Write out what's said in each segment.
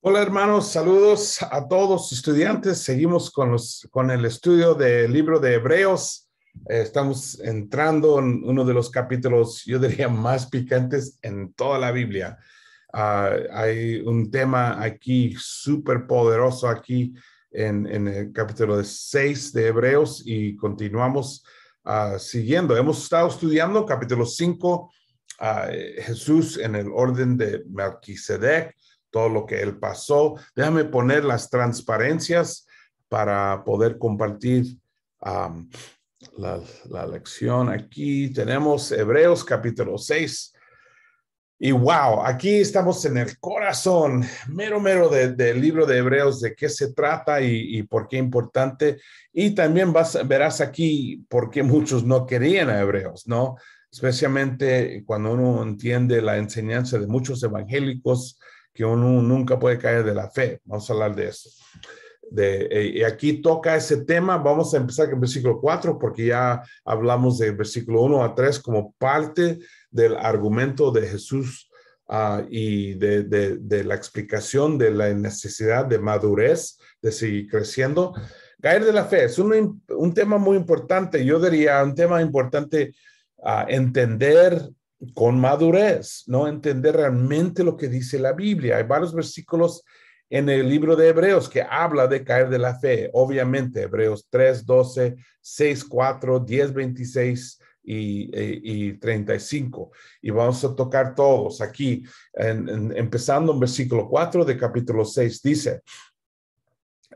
Hola hermanos, saludos a todos estudiantes. Seguimos con, los, con el estudio del libro de Hebreos. Eh, estamos entrando en uno de los capítulos, yo diría, más picantes en toda la Biblia. Ah, hay un tema aquí súper poderoso aquí en, el capítulo de 6 de Hebreos y continuamos ah, siguiendo. Hemos estado estudiando capítulo 5, ah, Jesús en el orden de Melquisedec todo lo que él pasó. Déjame poner las transparencias para poder compartir la, lección. Aquí tenemos Hebreos capítulo 6. Y wow, aquí estamos en el corazón, mero, mero del libro de Hebreos, de qué se trata y, por qué importante. Y también vas, verás aquí por qué muchos no querían a Hebreos, ¿no? Especialmente cuando uno entiende la enseñanza de muchos evangélicos, que uno nunca puede caer de la fe. Vamos a hablar de eso. De, eh, y aquí toca ese tema. Vamos a empezar con el versículo 4 porque ya hablamos del versículo 1 a 3 como parte del argumento de Jesús ah, y de, la explicación de la necesidad de madurez, de seguir creciendo. Caer de la fe es un, tema muy importante, yo diría un tema importante a ah, entender con madurez, ¿no? Entender realmente lo que dice la Biblia. Hay varios versículos en el libro de Hebreos que habla de caer de la fe, obviamente, Hebreos 3, 12, 6, 4, 10, 26 y, y 35. Y vamos a tocar todos aquí, empezando en versículo 4 de capítulo 6, dice,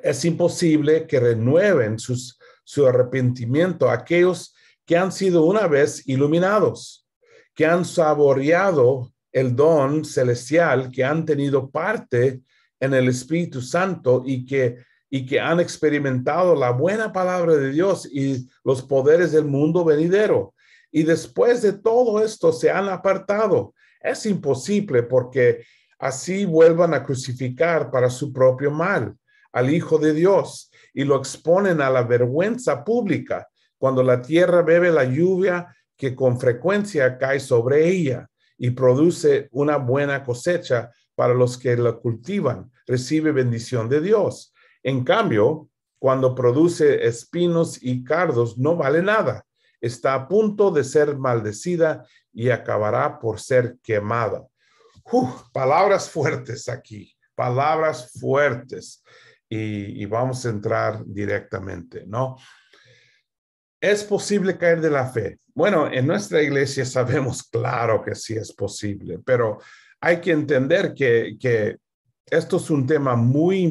es imposible que renueven su arrepentimiento aquellos que han sido una vez iluminados que han saboreado el don celestial, que han tenido parte en el Espíritu Santo y que, y que han experimentado la buena palabra de Dios y los poderes del mundo venidero. Y después de todo esto se han apartado. Es imposible porque así vuelvan a crucificar para su propio mal al Hijo de Dios y lo exponen a la vergüenza pública. Cuando la tierra bebe la lluvia que con frecuencia cae sobre ella y produce una buena cosecha para los que la cultivan, recibe bendición de Dios. En cambio, cuando produce espinos y cardos, no vale nada. Está a punto de ser maldecida y acabará por ser quemada. palabras fuertes aquí, palabras fuertes. y vamos a entrar directamente, ¿no? ¿Es posible caer de la fe? Bueno, en nuestra iglesia sabemos claro que sí es posible, pero hay que entender que, esto es un tema muy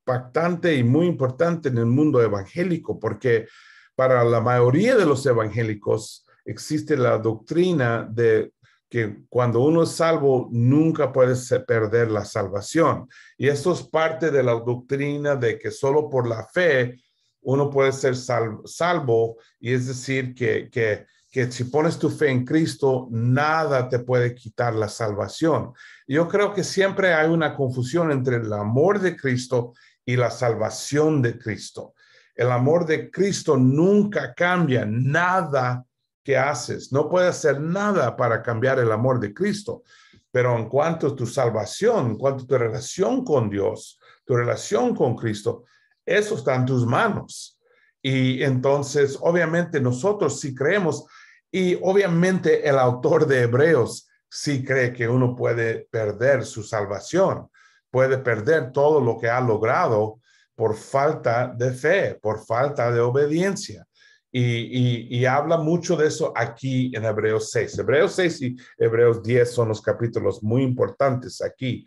impactante y muy importante en el mundo evangélico, porque para la mayoría de los evangélicos existe la doctrina de que cuando uno es salvo nunca puede perder la salvación. Y eso es parte de la doctrina de que solo por la fe uno puede ser salvo, y es decir, que, que, si pones tu fe en Cristo, nada te puede quitar la salvación. Yo creo que siempre hay una confusión entre el amor de Cristo y la salvación de Cristo. El amor de Cristo nunca cambia, nada que haces. No puede hacer nada para cambiar el amor de Cristo. Pero en cuanto a tu salvación, en cuanto a tu relación con Dios, tu relación con Cristo, eso está en tus manos. Y entonces, obviamente, nosotros sí creemos y obviamente el autor de Hebreos sí cree que uno puede perder su salvación, puede perder todo lo que ha logrado por falta de fe, por falta de obediencia. Y, habla mucho de eso aquí en Hebreos 6. Hebreos 6 y Hebreos 10 son los capítulos muy importantes aquí.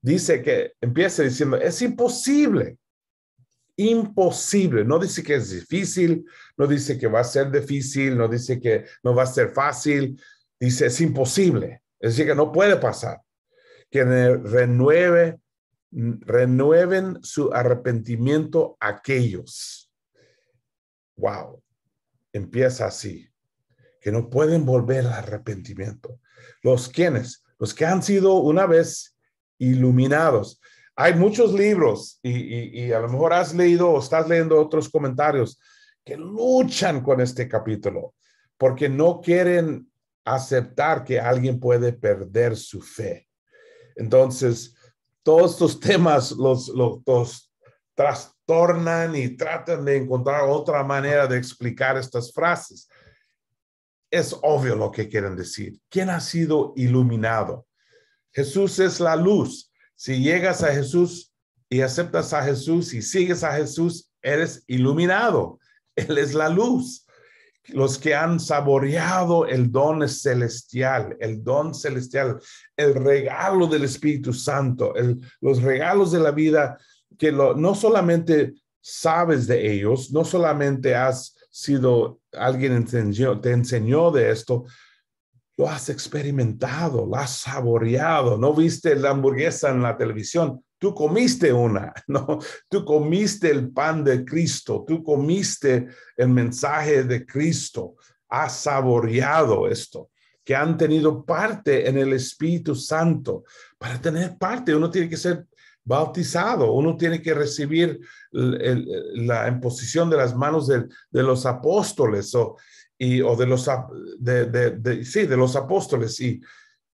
Dice que empieza diciendo, es imposible imposible. No dice que es difícil, no dice que va a ser difícil, no dice que no va a ser fácil, dice es imposible. Es decir, que no puede pasar. Que renueve, renueven su arrepentimiento aquellos. Wow, empieza así, que no pueden volver al arrepentimiento. Los quienes, los que han sido una vez iluminados, hay muchos libros y, a lo mejor has leído o estás leyendo otros comentarios que luchan con este capítulo porque no quieren aceptar que alguien puede perder su fe. Entonces, todos estos temas los, trastornan y tratan de encontrar otra manera de explicar estas frases. Es obvio lo que quieren decir. ¿Quién ha sido iluminado? Jesús es la luz. Si llegas a Jesús y aceptas a Jesús y sigues a Jesús, eres iluminado. Él es la luz. Los que han saboreado el don celestial, el don celestial, el regalo del Espíritu Santo, los regalos de la vida, que lo, no solamente sabes de ellos, no solamente has sido, alguien que te enseñó de esto, lo has experimentado, lo has saboreado, no viste la hamburguesa en la televisión, tú comiste una, no, tú comiste el pan de Cristo, tú comiste el mensaje de Cristo, has saboreado esto, que han tenido parte en el Espíritu Santo. Para tener parte, uno tiene que ser bautizado, uno tiene que recibir la imposición de las manos de, los apóstoles. o o de los, de, sí, de los apóstoles. Y,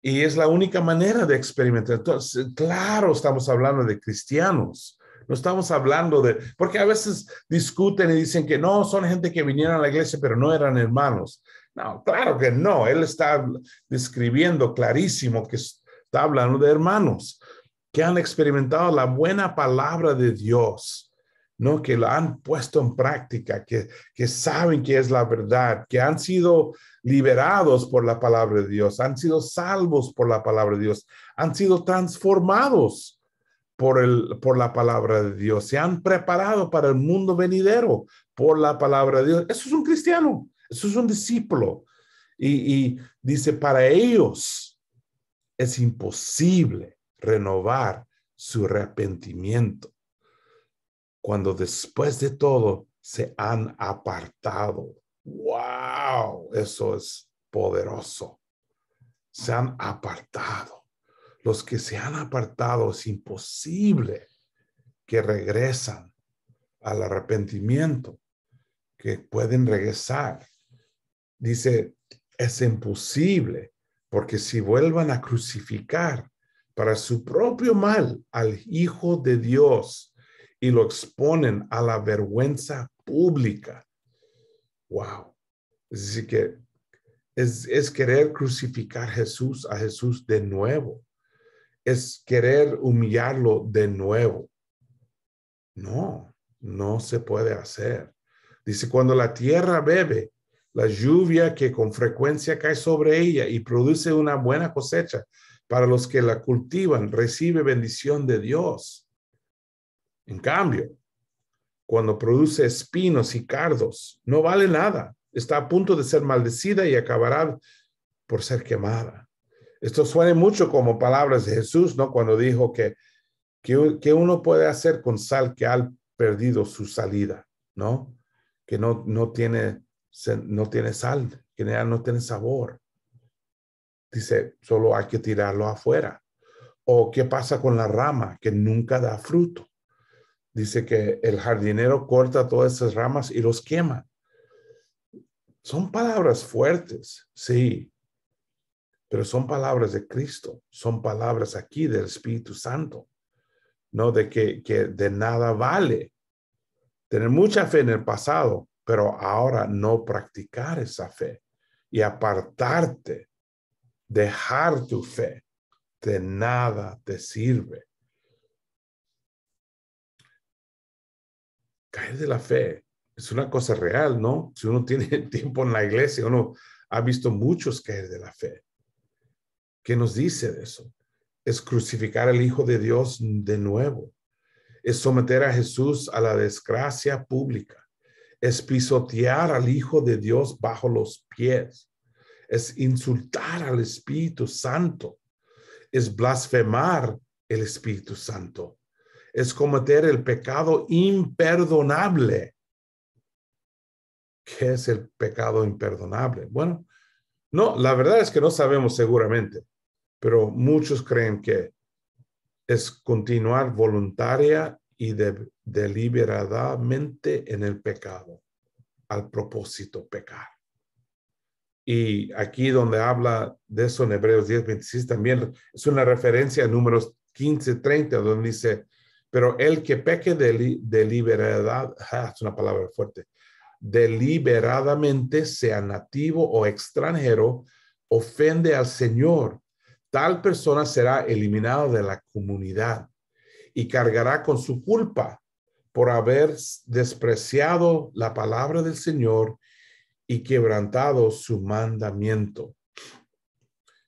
y es la única manera de experimentar. Entonces, claro, estamos hablando de cristianos. No estamos hablando de, porque a veces discuten y dicen que no, son gente que vinieron a la iglesia, pero no eran hermanos. No, claro que no. Él está describiendo clarísimo que está hablando de hermanos que han experimentado la buena palabra de Dios ¿no? que lo han puesto en práctica, que, saben que es la verdad, que han sido liberados por la palabra de Dios, han sido salvos por la palabra de Dios, han sido transformados por, el, por la palabra de Dios, se han preparado para el mundo venidero por la palabra de Dios. Eso es un cristiano, eso es un discípulo. Y, y dice, para ellos es imposible renovar su arrepentimiento cuando después de todo se han apartado. ¡Wow! Eso es poderoso. Se han apartado. Los que se han apartado es imposible que regresan al arrepentimiento, que pueden regresar. Dice, es imposible, porque si vuelvan a crucificar para su propio mal al Hijo de Dios, y lo exponen a la vergüenza pública. Wow. Así que es, querer crucificar Jesús, a Jesús de nuevo. Es querer humillarlo de nuevo. No, no se puede hacer. Dice, cuando la tierra bebe, la lluvia que con frecuencia cae sobre ella y produce una buena cosecha para los que la cultivan, recibe bendición de Dios. En cambio, cuando produce espinos y cardos, no vale nada. Está a punto de ser maldecida y acabará por ser quemada. Esto suena mucho como palabras de Jesús, ¿no? Cuando dijo que, que, uno puede hacer con sal que ha perdido su salida, ¿no? Que no, no, tiene, no tiene sal, que no tiene sabor. Dice, solo hay que tirarlo afuera. ¿O qué pasa con la rama que nunca da fruto? dice que el jardinero corta todas esas ramas y los quema. Son palabras fuertes, sí, pero son palabras de Cristo, son palabras aquí del Espíritu Santo, ¿no? De que, que de nada vale tener mucha fe en el pasado, pero ahora no practicar esa fe y apartarte, dejar tu fe, de nada te sirve. caer de la fe es una cosa real, ¿no? Si uno tiene tiempo en la iglesia, uno ha visto muchos caer de la fe. ¿Qué nos dice de eso? Es crucificar al Hijo de Dios de nuevo. Es someter a Jesús a la desgracia pública. Es pisotear al Hijo de Dios bajo los pies. Es insultar al Espíritu Santo. Es blasfemar el Espíritu Santo es cometer el pecado imperdonable. ¿Qué es el pecado imperdonable? Bueno, no, la verdad es que no sabemos seguramente, pero muchos creen que es continuar voluntaria y deliberadamente en el pecado, al propósito pecar. Y aquí donde habla de eso en Hebreos 10, 26 también es una referencia a números 15, 30, donde dice, pero el que peque de es una palabra fuerte, deliberadamente, sea nativo o extranjero, ofende al Señor. Tal persona será eliminado de la comunidad y cargará con su culpa por haber despreciado la palabra del Señor y quebrantado su mandamiento.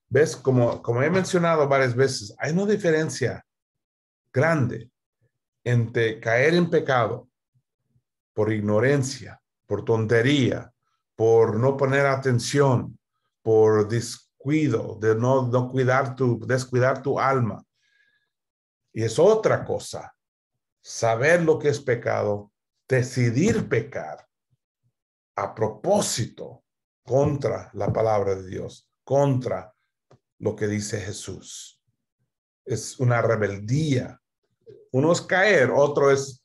¿Ves? Como, como he mencionado varias veces, hay una diferencia grande entre caer en pecado por ignorancia, por tontería, por no poner atención, por descuido, de no, no cuidar tu, descuidar tu alma. Y es otra cosa, saber lo que es pecado, decidir pecar a propósito contra la palabra de Dios, contra lo que dice Jesús. Es una rebeldía uno es caer, otro es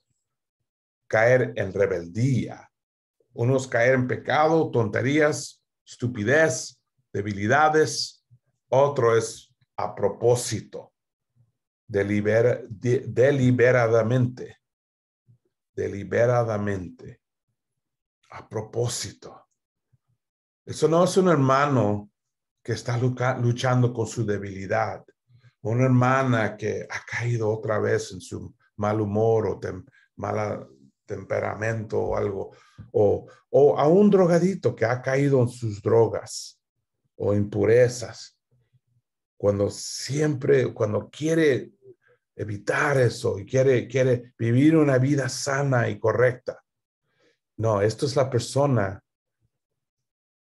caer en rebeldía, uno es caer en pecado, tonterías, estupidez, debilidades, otro es a propósito, deliberadamente, deliberadamente, a propósito. Eso no es un hermano que está luchando con su debilidad una hermana que ha caído otra vez en su mal humor o mal temperamento o algo, o, o a un drogadito que ha caído en sus drogas o impurezas, cuando siempre, cuando quiere evitar eso y quiere, quiere vivir una vida sana y correcta. No, esto es la persona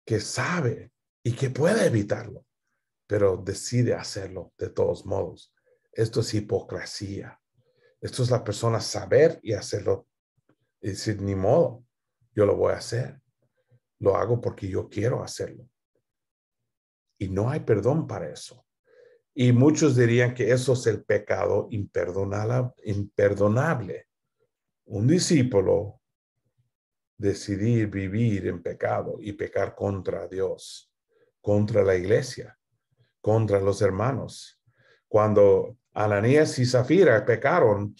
que sabe y que puede evitarlo pero decide hacerlo de todos modos. Esto es hipocresía. Esto es la persona saber y hacerlo y decir, ni modo, yo lo voy a hacer. Lo hago porque yo quiero hacerlo. Y no hay perdón para eso. Y muchos dirían que eso es el pecado imperdonable. Un discípulo decidir vivir en pecado y pecar contra Dios, contra la iglesia, contra los hermanos. Cuando Ananías y Zafira pecaron,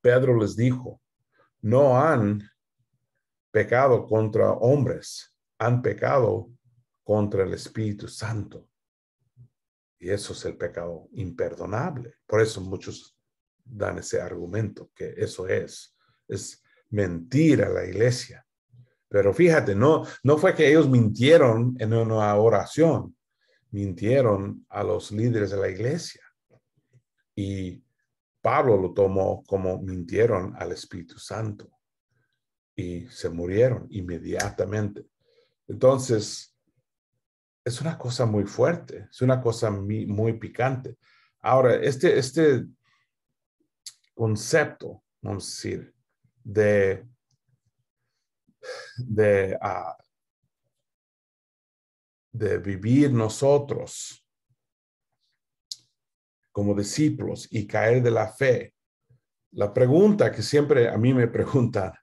Pedro les dijo, no han pecado contra hombres, han pecado contra el Espíritu Santo. Y eso es el pecado imperdonable. Por eso muchos dan ese argumento, que eso es. Es a la iglesia. Pero fíjate, no, no fue que ellos mintieron en una oración mintieron a los líderes de la iglesia. Y Pablo lo tomó como mintieron al Espíritu Santo y se murieron inmediatamente. Entonces, es una cosa muy fuerte, es una cosa muy, picante. Ahora, este, este concepto, vamos a decir, de, de ah, de vivir nosotros como discípulos y caer de la fe. La pregunta que siempre a mí me pregunta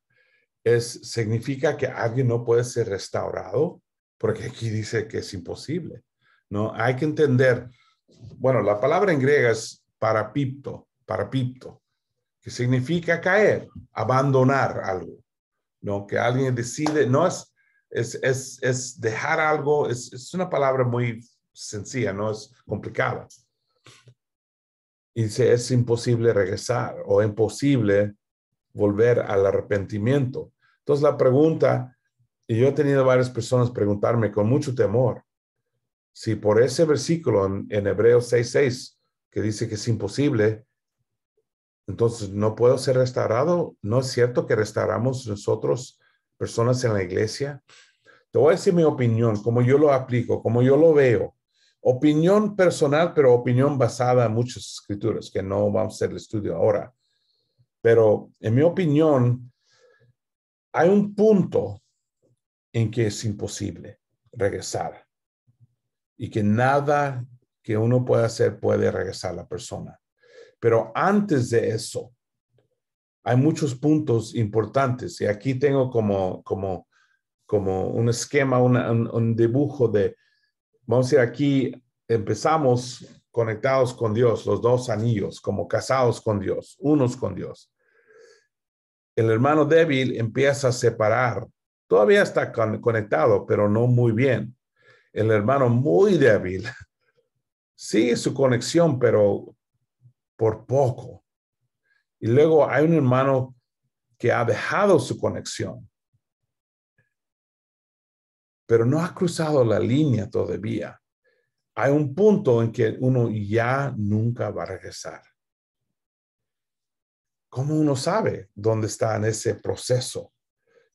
es, ¿significa que alguien no puede ser restaurado? Porque aquí dice que es imposible. No, hay que entender, bueno, la palabra en griega es parapipto, parapipto, que significa caer, abandonar algo. No, que alguien decide, no es es, dejar algo, es, una palabra muy sencilla, no es complicada. Y dice, es imposible regresar o imposible volver al arrepentimiento. Entonces la pregunta, y yo he tenido varias personas preguntarme con mucho temor, si por ese versículo en, en Hebreos 6.6, que dice que es imposible, entonces no puedo ser restaurado, ¿no es cierto que restauramos nosotros personas en la iglesia. Te voy a decir mi opinión, como yo lo aplico, como yo lo veo. Opinión personal, pero opinión basada en muchas escrituras, que no vamos a hacer el estudio ahora. Pero en mi opinión, hay un punto en que es imposible regresar y que nada que uno pueda hacer puede regresar a la persona. Pero antes de eso, hay muchos puntos importantes y aquí tengo como, como, como un esquema, un, dibujo de, vamos a decir, aquí empezamos conectados con Dios, los dos anillos, como casados con Dios, unos con Dios. El hermano débil empieza a separar, todavía está conectado, pero no muy bien. El hermano muy débil sigue su conexión, pero por poco y luego hay un hermano que ha dejado su conexión, pero no ha cruzado la línea todavía. Hay un punto en que uno ya nunca va a regresar. ¿Cómo uno sabe dónde está en ese proceso?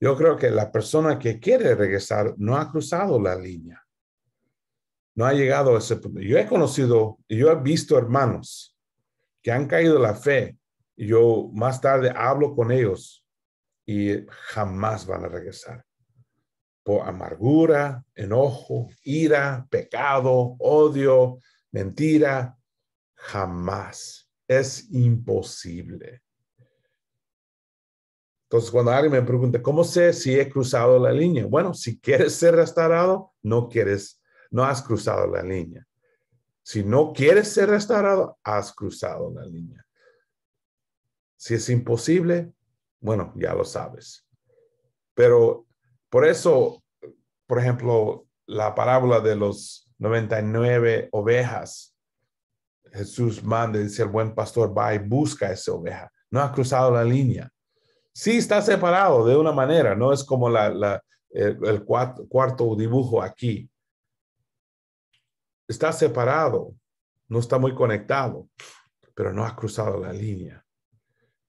Yo creo que la persona que quiere regresar no ha cruzado la línea. No ha llegado a ese punto. Yo he conocido, yo he visto hermanos que han caído la fe yo más tarde hablo con ellos y jamás van a regresar. Por amargura, enojo, ira, pecado, odio, mentira, jamás. Es imposible. Entonces, cuando alguien me pregunta, ¿cómo sé si he cruzado la línea? Bueno, si quieres ser restaurado, no quieres, no has cruzado la línea. Si no quieres ser restaurado, has cruzado la línea. Si es imposible, bueno, ya lo sabes. Pero por eso, por ejemplo, la parábola de los 99 ovejas, Jesús manda y dice, el buen pastor va y busca a esa oveja. No ha cruzado la línea. Sí está separado de una manera, no es como la, el, cuarto dibujo aquí. Está separado, no está muy conectado, pero no ha cruzado la línea.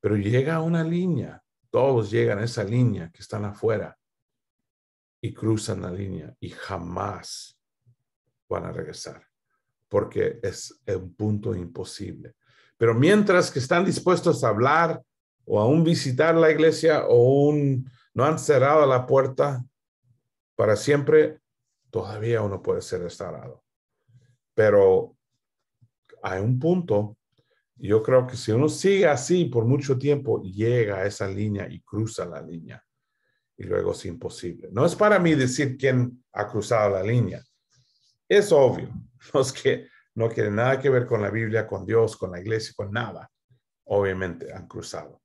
Pero llega una línea, todos llegan a esa línea que están afuera y cruzan la línea y jamás van a regresar, porque es un punto imposible. Pero mientras que están dispuestos a hablar o aún visitar la iglesia o un, no han cerrado la puerta para siempre, todavía uno puede ser restaurado. Pero hay un punto yo creo que si uno sigue así por mucho tiempo, llega a esa línea y cruza la línea. Y luego es imposible. No es para mí decir quién ha cruzado la línea. Es obvio. Los que no tienen nada que ver con la Biblia, con Dios, con la iglesia, con nada. Obviamente han cruzado.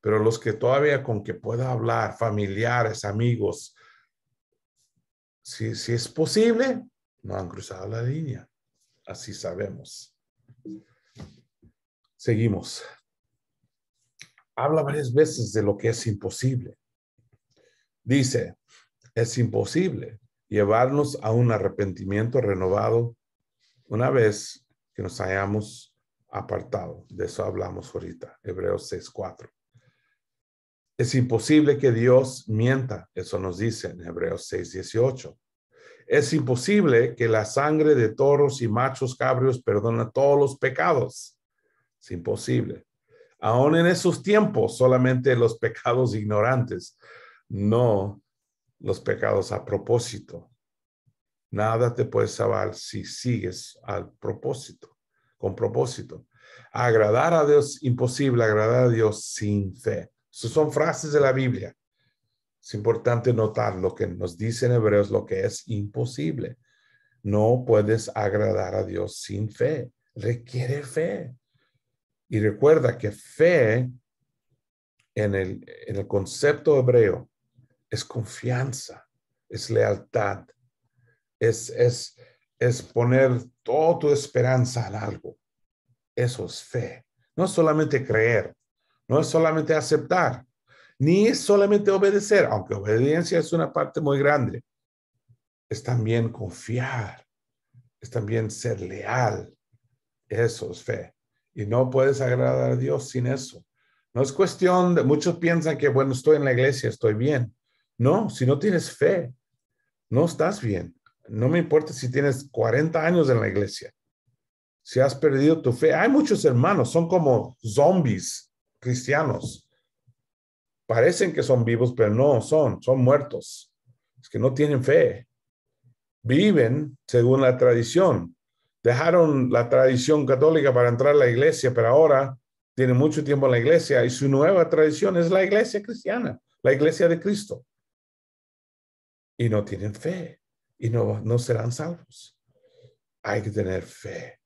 Pero los que todavía con que pueda hablar, familiares, amigos, si es posible, no han cruzado la línea. Así sabemos. Seguimos. Habla varias veces de lo que es imposible. Dice, es imposible llevarnos a un arrepentimiento renovado una vez que nos hayamos apartado. De eso hablamos ahorita, Hebreos 6.4. Es imposible que Dios mienta, eso nos dice en Hebreos 6.18. Es imposible que la sangre de toros y machos cabrios perdona todos los pecados. Es imposible. Aún en esos tiempos, solamente los pecados ignorantes, no los pecados a propósito. Nada te puede salvar si sigues al propósito, con propósito. Agradar a Dios, imposible agradar a Dios sin fe. Esas son frases de la Biblia. Es importante notar lo que nos dice Hebreos, lo que es imposible. No puedes agradar a Dios sin fe. Requiere fe. Y recuerda que fe en el, concepto hebreo es confianza, es lealtad, es, es, es poner toda tu esperanza en algo. Eso es fe. No es solamente creer, no es solamente aceptar, ni es solamente obedecer, aunque obediencia es una parte muy grande. Es también confiar, es también ser leal. Eso es fe. Y no puedes agradar a Dios sin eso. No es cuestión de, muchos piensan que, bueno, estoy en la iglesia, estoy bien. No, si no tienes fe, no estás bien. No me importa si tienes 40 años en la iglesia. Si has perdido tu fe, hay muchos hermanos, son como zombies cristianos. Parecen que son vivos, pero no son, son muertos. Es que no tienen fe. Viven según la tradición, dejaron la tradición católica para entrar a la iglesia, pero ahora tienen mucho tiempo en la iglesia y su nueva tradición es la iglesia cristiana, la iglesia de Cristo. Y no tienen fe y no, no serán salvos. Hay que tener fe.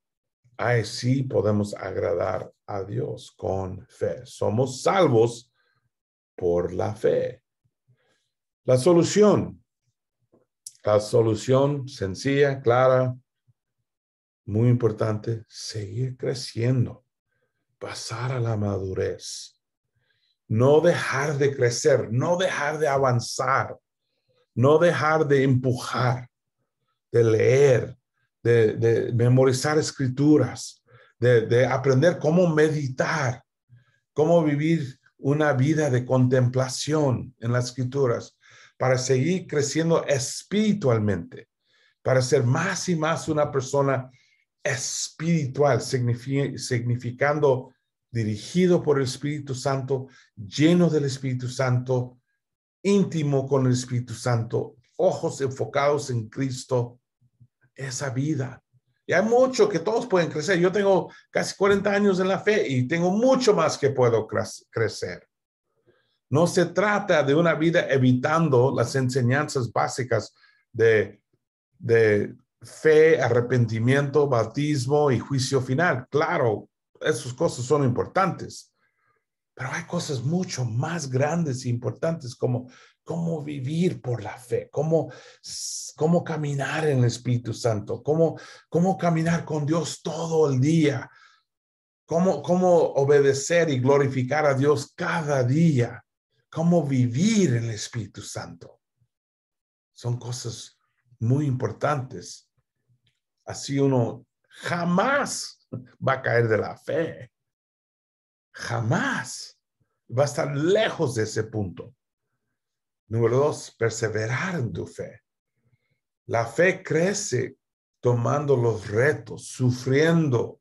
Ahí sí podemos agradar a Dios con fe. Somos salvos por la fe. La solución. La solución sencilla, clara, muy importante, seguir creciendo, pasar a la madurez, no dejar de crecer, no dejar de avanzar, no dejar de empujar, de leer, de, memorizar escrituras, de, de aprender cómo meditar, cómo vivir una vida de contemplación en las escrituras para seguir creciendo espiritualmente, para ser más y más una persona espiritual, significando dirigido por el Espíritu Santo, lleno del Espíritu Santo, íntimo con el Espíritu Santo, ojos enfocados en Cristo, esa vida. Y hay mucho que todos pueden crecer. Yo tengo casi 40 años en la fe y tengo mucho más que puedo crecer. No se trata de una vida evitando las enseñanzas básicas de, de fe, arrepentimiento, bautismo y juicio final. Claro, esas cosas son importantes, pero hay cosas mucho más grandes e importantes como cómo vivir por la fe, cómo, cómo caminar en el Espíritu Santo, cómo, cómo caminar con Dios todo el día, cómo, cómo obedecer y glorificar a Dios cada día, cómo vivir en el Espíritu Santo. Son cosas muy importantes Así uno jamás va a caer de la fe. Jamás va a estar lejos de ese punto. Número dos, perseverar en tu fe. La fe crece tomando los retos, sufriendo,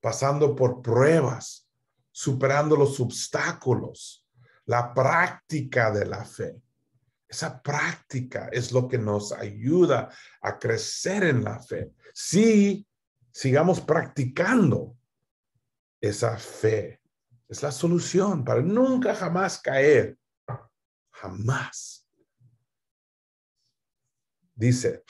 pasando por pruebas, superando los obstáculos, la práctica de la fe. Esa práctica es lo que nos ayuda a crecer en la fe. Si sigamos practicando esa fe, es la solución para nunca jamás caer. Jamás. Dice,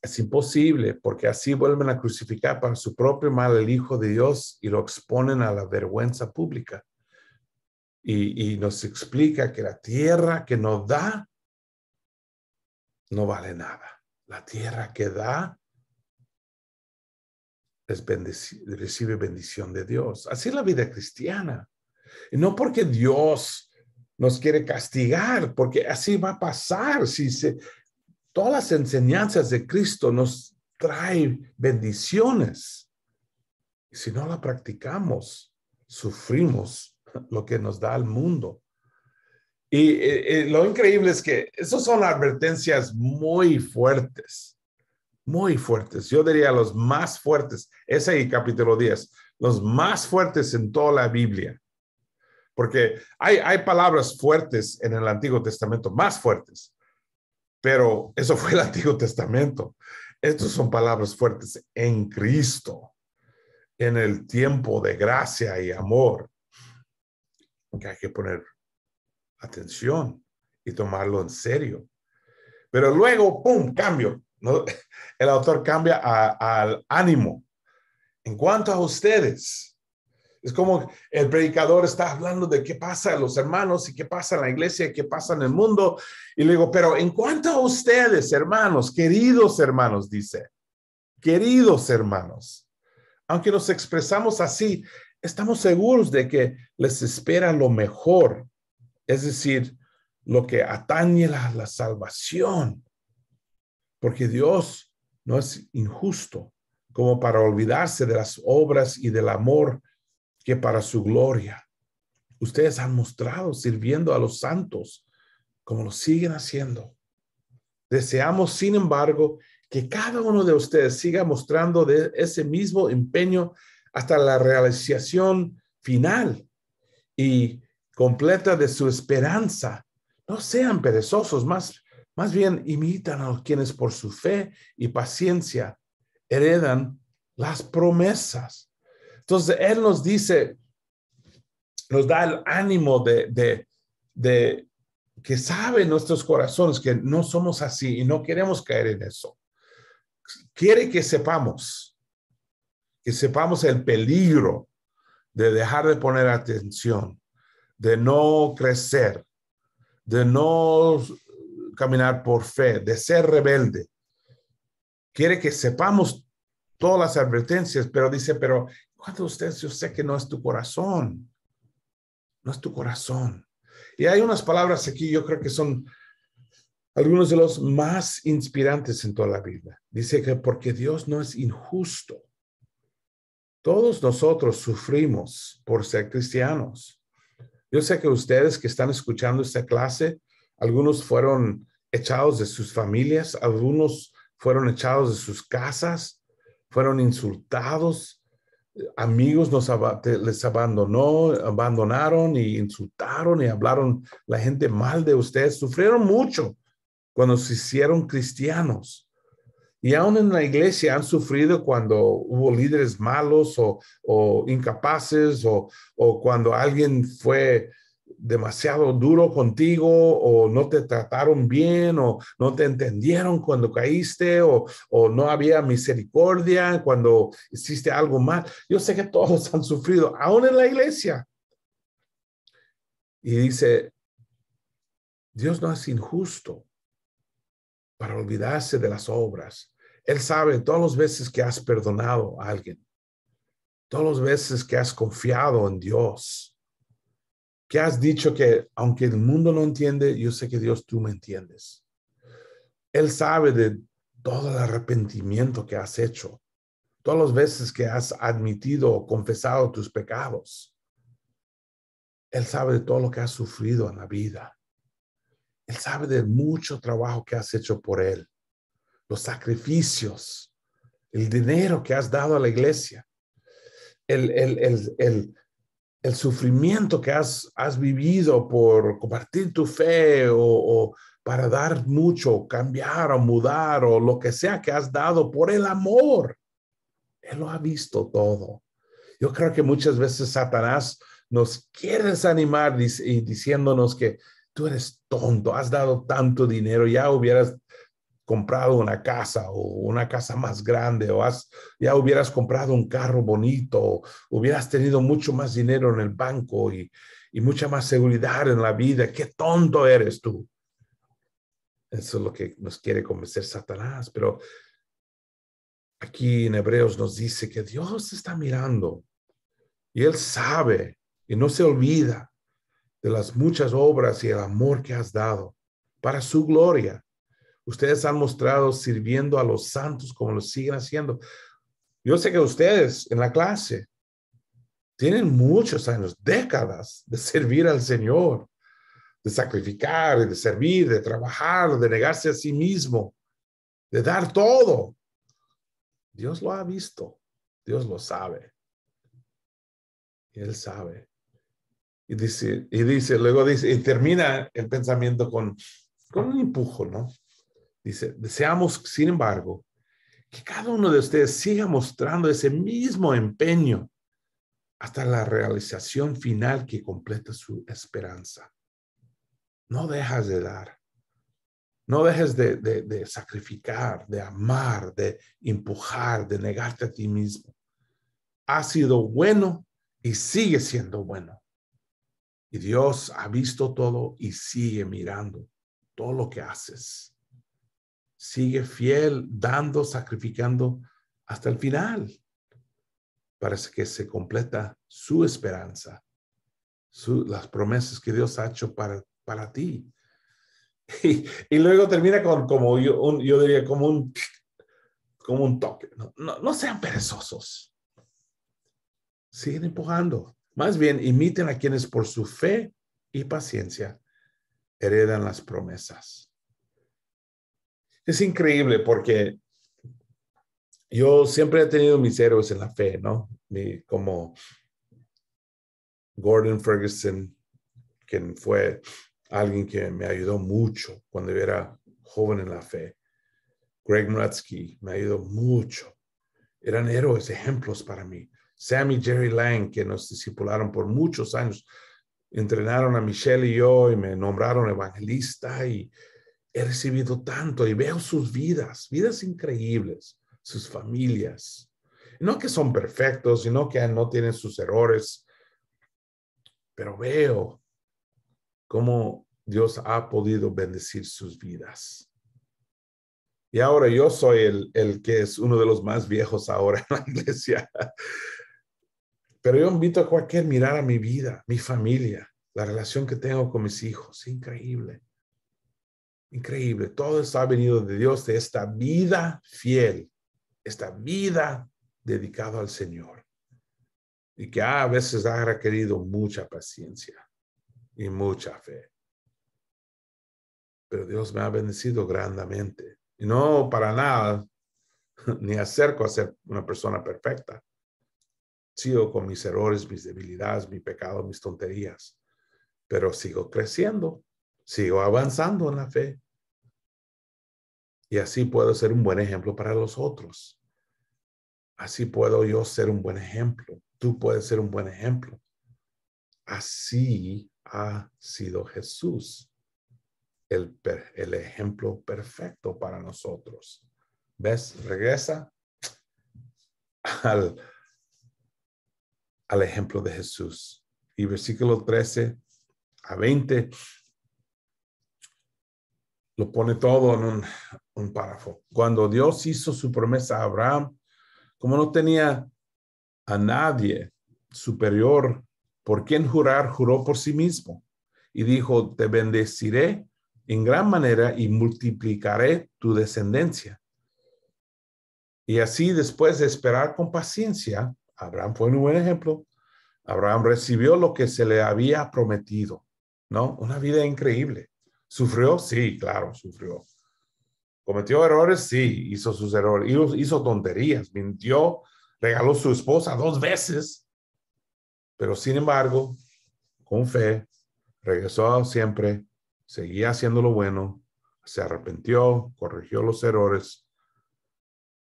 es imposible porque así vuelven a crucificar para su propio mal al Hijo de Dios y lo exponen a la vergüenza pública y, nos explica que la tierra que nos da no vale nada. La tierra que da es recibe bendición de Dios. Así es la vida cristiana. Y no porque Dios nos quiere castigar, porque así va a pasar. Si se, todas las enseñanzas de Cristo nos traen bendiciones. si no la practicamos, sufrimos lo que nos da al mundo. Y eh, eh, lo increíble es que esas son advertencias muy fuertes, muy fuertes. Yo diría los más fuertes, es ahí capítulo 10, los más fuertes en toda la Biblia. Porque hay, hay palabras fuertes en el Antiguo Testamento, más fuertes, pero eso fue el Antiguo Testamento. Estas son palabras fuertes en Cristo, en el tiempo de gracia y amor que hay que poner atención y tomarlo en serio. Pero luego, ¡pum!, cambio. El autor cambia al ánimo. En cuanto a ustedes, es como el predicador está hablando de qué pasa a los hermanos y qué pasa en la iglesia y qué pasa en el mundo. Y le digo, pero en cuanto a ustedes, hermanos, queridos hermanos, dice, queridos hermanos, aunque nos expresamos así, estamos seguros de que les espera lo mejor, es decir, lo que atañe la, salvación, porque Dios no es injusto como para olvidarse de las obras y del amor que para su gloria ustedes han mostrado sirviendo a los santos, como lo siguen haciendo. Deseamos, sin embargo, que cada uno de ustedes siga mostrando ese mismo empeño hasta la realización final y completa de su esperanza. No sean perezosos, más, más bien imitan a quienes por su fe y paciencia heredan las promesas. Entonces, Él nos dice, nos da el ánimo de, de, de que sabe nuestros corazones que no somos así y no queremos caer en eso. Quiere que sepamos que sepamos el peligro de dejar de poner atención, de no crecer, de no caminar por fe, de ser rebelde. Quiere que sepamos todas las advertencias, pero dice, pero ¿cuántos de ustedes yo sé que no es tu corazón? No es tu corazón. Y hay unas palabras aquí, yo creo que son algunos de los más inspirantes en toda la vida. Dice que porque Dios no es injusto todos nosotros sufrimos por ser cristianos. Yo sé que ustedes que están escuchando esta clase, algunos fueron echados de sus familias, algunos fueron echados de sus casas, fueron insultados, amigos les abandonó, abandonaron y insultaron y hablaron la gente mal de ustedes. Sufrieron mucho cuando se hicieron cristianos. Y aún en la iglesia han sufrido cuando hubo líderes malos o, incapaces o, cuando alguien fue demasiado duro contigo o no te trataron bien o no te entendieron cuando caíste o, o no había misericordia cuando hiciste algo mal. Yo sé que todos han sufrido, aún en la iglesia. Y dice, Dios no es injusto para olvidarse de las obras él sabe todas las veces que has perdonado a alguien, todas las veces que has confiado en Dios, que has dicho que aunque el mundo no entiende, yo sé que Dios tú me entiendes. Él sabe de todo el arrepentimiento que has hecho, todas las veces que has admitido o confesado tus pecados. Él sabe de todo lo que has sufrido en la vida. Él sabe de mucho trabajo que has hecho por Él los sacrificios, el dinero que has dado a la iglesia, el, el, el, el sufrimiento que has, has, vivido por compartir tu fe o, para dar mucho, cambiar o mudar o lo que sea que has dado por el amor. Él lo ha visto todo. Yo creo que muchas veces Satanás nos quiere desanimar y diciéndonos que tú eres tonto, has dado tanto dinero, ya hubieras comprado una casa o una casa más grande o ya hubieras comprado un carro bonito, hubieras tenido mucho más dinero en el banco y, y mucha más seguridad en la vida. Qué tonto eres tú. Eso es lo que nos quiere convencer Satanás, pero aquí en Hebreos nos dice que Dios está mirando y Él sabe y no se olvida de las muchas obras y el amor que has dado para su gloria ustedes han mostrado sirviendo a los santos como lo siguen haciendo. Yo sé que ustedes en la clase tienen muchos años, décadas de servir al Señor, de sacrificar, de servir, de trabajar, de negarse a sí mismo, de dar todo. Dios lo ha visto, Dios lo sabe. Él sabe. Y dice, y dice, luego dice, y termina el pensamiento con, con un empujo, ¿no? Dice, deseamos, sin embargo, que cada uno de ustedes siga mostrando ese mismo empeño hasta la realización final que completa su esperanza. No dejas de dar, no dejes de, de sacrificar, de amar, de empujar, de negarte a ti mismo. Ha sido bueno y sigue siendo bueno. Y Dios ha visto todo y sigue mirando todo lo que haces sigue fiel, dando, sacrificando hasta el final, Parece que se completa su esperanza, las promesas que Dios ha hecho para, para ti. Y, luego termina con como yo, yo diría como un como un toque. No, no, sean perezosos. Siguen empujando. Más bien, imiten a quienes por su fe y paciencia heredan las promesas es increíble porque yo siempre he tenido mis héroes en la fe, ¿no? como Gordon Ferguson, quien fue alguien que me ayudó mucho cuando yo era joven en la fe. Greg Muratsky me ayudó mucho. Eran héroes, ejemplos para mí. Sammy y Jerry Lang, que nos discipularon por muchos años, entrenaron a Michelle y yo y me nombraron evangelista y he recibido tanto y veo sus vidas, vidas increíbles, sus familias. No que son perfectos, sino que ah, no tienen sus errores, pero veo cómo Dios ha podido bendecir sus vidas. Y ahora yo soy el, el que es uno de los más viejos ahora en la iglesia. Pero yo invito a cualquier mirar a mi vida, mi familia, la relación que tengo con mis hijos, increíble. Increíble, todo está ha venido de Dios, de esta vida fiel, esta vida dedicada al Señor. Y que a veces ha requerido mucha paciencia y mucha fe. Pero Dios me ha bendecido grandemente. Y no para nada, ni acerco a ser una persona perfecta. Sigo con mis errores, mis debilidades, mi pecado, mis tonterías. Pero sigo creciendo sigo avanzando en la fe. Y así puedo ser un buen ejemplo para los otros. Así puedo yo ser un buen ejemplo. Tú puedes ser un buen ejemplo. Así ha sido Jesús, el, el ejemplo perfecto para nosotros. ¿Ves? Regresa al, al ejemplo de Jesús. Y versículo 13 a 20 lo pone todo en un, párrafo. Cuando Dios hizo su promesa a Abraham, como no tenía a nadie superior por quien jurar, juró por sí mismo y dijo, te bendeciré en gran manera y multiplicaré tu descendencia. Y así, después de esperar con paciencia, Abraham fue un buen ejemplo. Abraham recibió lo que se le había prometido, ¿no? Una vida increíble. ¿Sufrió? Sí, claro, sufrió. ¿Cometió errores? Sí, hizo sus errores. Hizo, tonterías, mintió, regaló a su esposa dos veces. Pero sin embargo, con fe, regresó siempre, seguía haciendo lo bueno, se arrepintió, corrigió los errores.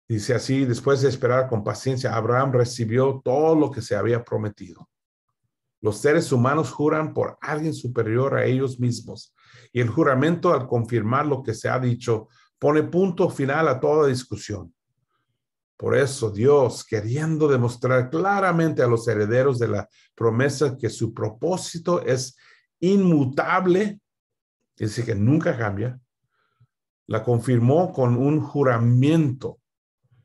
Dice así, después de esperar con paciencia, Abraham recibió todo lo que se había prometido. Los seres humanos juran por alguien superior a ellos mismos y el juramento al confirmar lo que se ha dicho pone punto final a toda discusión. Por eso Dios, queriendo demostrar claramente a los herederos de la promesa que su propósito es inmutable, dice que nunca cambia, la confirmó con un juramento.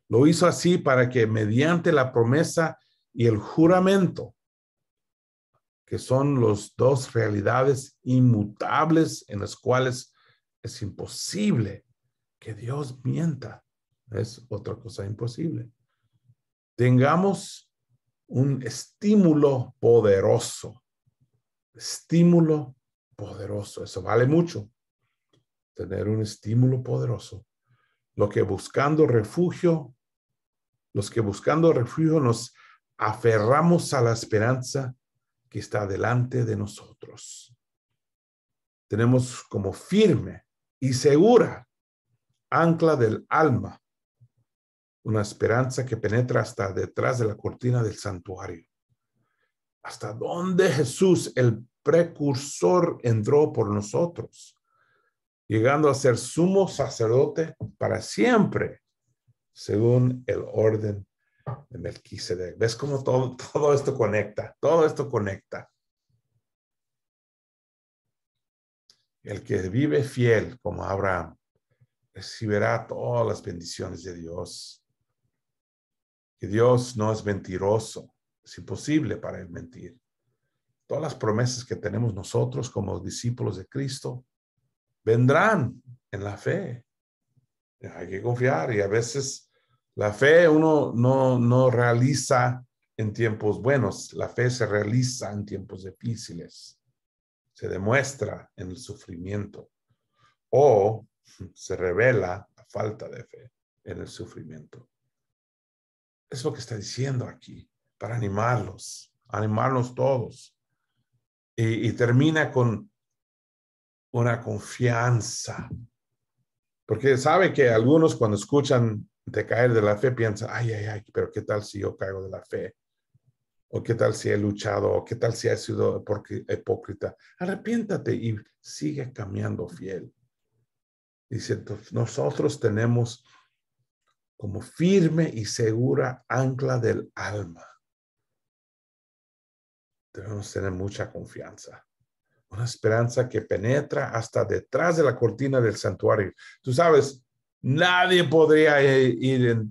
Lo hizo así para que mediante la promesa y el juramento que son las dos realidades inmutables en las cuales es imposible que Dios mienta. Es otra cosa imposible. Tengamos un estímulo poderoso. Estímulo poderoso. Eso vale mucho. Tener un estímulo poderoso. Lo que buscando refugio, los que buscando refugio nos aferramos a la esperanza que está delante de nosotros. Tenemos como firme y segura ancla del alma, una esperanza que penetra hasta detrás de la cortina del santuario, hasta donde Jesús, el precursor, entró por nosotros, llegando a ser sumo sacerdote para siempre, según el orden de ¿Ves cómo todo, todo esto conecta? Todo esto conecta. El que vive fiel como Abraham recibirá todas las bendiciones de Dios. Que Dios no es mentiroso, es imposible para él mentir. Todas las promesas que tenemos nosotros como discípulos de Cristo vendrán en la fe. Hay que confiar y a veces la fe uno no, no realiza en tiempos buenos, la fe se realiza en tiempos difíciles, se demuestra en el sufrimiento o se revela la falta de fe en el sufrimiento. Es lo que está diciendo aquí, para animarlos, Animarlos todos. y termina con una confianza, porque sabe que algunos cuando escuchan caer de la fe piensa, ay, ay, ay, pero ¿qué tal si yo caigo de la fe? ¿O qué tal si he luchado? ¿O qué tal si he sido hipócrita? Arrepiéntate y sigue caminando fiel. Dice, nosotros tenemos como firme y segura ancla del alma. Debemos tener mucha confianza, una esperanza que penetra hasta detrás de la cortina del santuario. Tú sabes, Nadie podría ir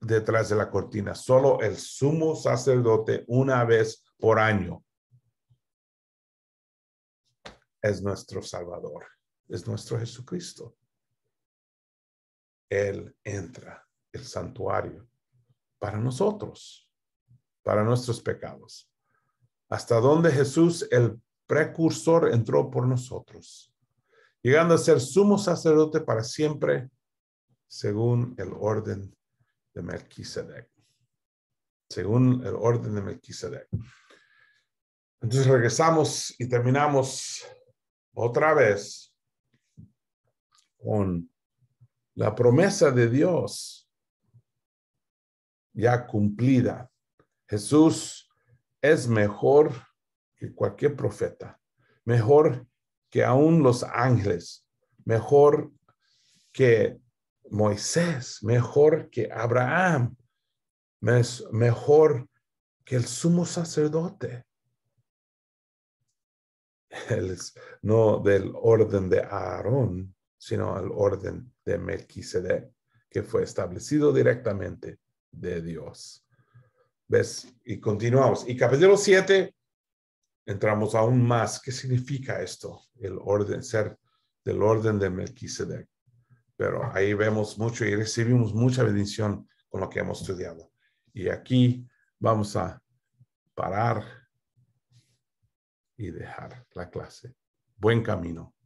detrás de la cortina, solo el sumo sacerdote una vez por año. Es nuestro Salvador, es nuestro Jesucristo. Él entra el santuario para nosotros, para nuestros pecados. Hasta donde Jesús, el precursor, entró por nosotros, llegando a ser sumo sacerdote para siempre según el orden de Melquisedec. Según el orden de Melquisedec. Entonces regresamos y terminamos otra vez con la promesa de Dios ya cumplida. Jesús es mejor que cualquier profeta, mejor que aún los ángeles, mejor que Moisés, mejor que Abraham, mejor que el sumo sacerdote. no del orden de Aarón, sino el orden de Melquisedec, que fue establecido directamente de Dios. ¿Ves? Y continuamos. Y capítulo 7, entramos aún más. ¿Qué significa esto? El orden, ser del orden de Melquisedec pero ahí vemos mucho y recibimos mucha bendición con lo que hemos estudiado. Y aquí vamos a parar y dejar la clase. Buen camino.